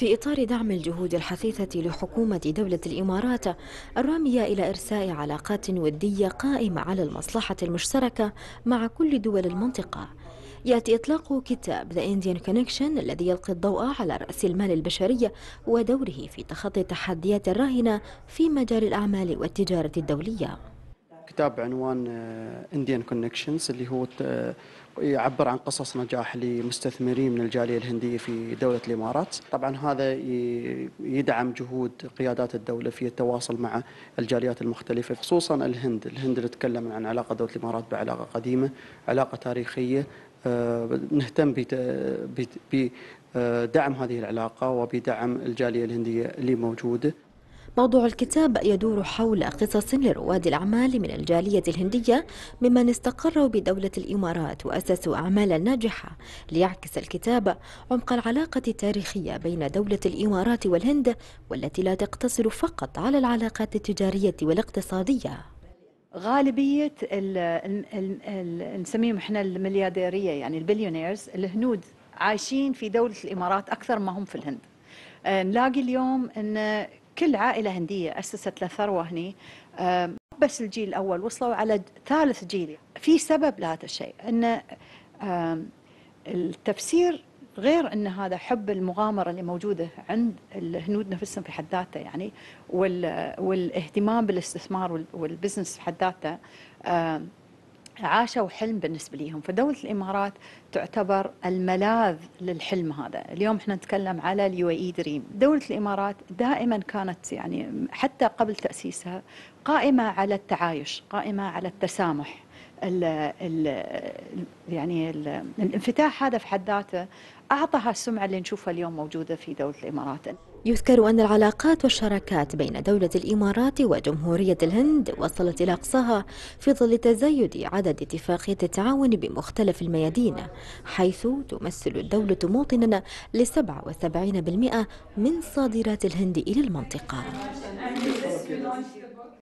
في إطار دعم الجهود الحثيثة لحكومة دولة الإمارات الرامية إلى إرساء علاقات ودية قائمة على المصلحة المشتركة مع كل دول المنطقة يأتي إطلاق كتاب The Indian Connection الذي يلقي الضوء على رأس المال البشرية ودوره في تخطي التحديات الراهنة في مجال الأعمال والتجارة الدولية كتاب بعنوان انديان كونكشنز اللي هو آه، يعبر عن قصص نجاح لمستثمرين من الجاليه الهنديه في دوله الامارات، طبعا هذا يدعم جهود قيادات الدوله في التواصل مع الجاليات المختلفه خصوصا الهند، الهند اللي تكلم عن علاقه دوله الامارات بعلاقه قديمه، علاقه تاريخيه آه، نهتم بدعم آه، هذه العلاقه وبدعم الجاليه الهنديه اللي موجوده. موضوع الكتاب يدور حول قصص لرواد الأعمال من الجالية الهندية ممن استقروا بدولة الإمارات وأسسوا أعمالا ناجحة ليعكس الكتاب عمق العلاقة التاريخية بين دولة الإمارات والهند والتي لا تقتصر فقط على العلاقات التجارية والاقتصادية غالبية الـ الـ ال نسميهم احنا المليارديرية يعني البليونيرز الهنود عايشين في دولة الإمارات أكثر ما هم في الهند آه، نلاقي اليوم أن كل عائلة هندية أسست لثروة هني بس الجيل الأول وصلوا على ثالث جيل في سبب لهذا الشيء أن التفسير غير أن هذا حب المغامرة اللي موجودة عند الهنود نفسهم في حد ذاته يعني والاهتمام بالاستثمار والبزنس في حد ذاته عاشوا حلم بالنسبة لهم فدولة الإمارات تعتبر الملاذ للحلم هذا اليوم احنا نتكلم على اليو اي دريم دولة الإمارات دائما كانت يعني حتى قبل تأسيسها قائمة على التعايش قائمة على التسامح ال ال يعني الـ الانفتاح هذا في حد ذاته اعطى السمعه اللي نشوفها اليوم موجوده في دوله الامارات. يذكر أن العلاقات والشراكات بين دولة الإمارات وجمهورية الهند وصلت إلى أقصاها في ظل تزايد عدد اتفاقيات التعاون بمختلف الميادين حيث تمثل الدولة موطنا ل 77% من صادرات الهند إلى المنطقة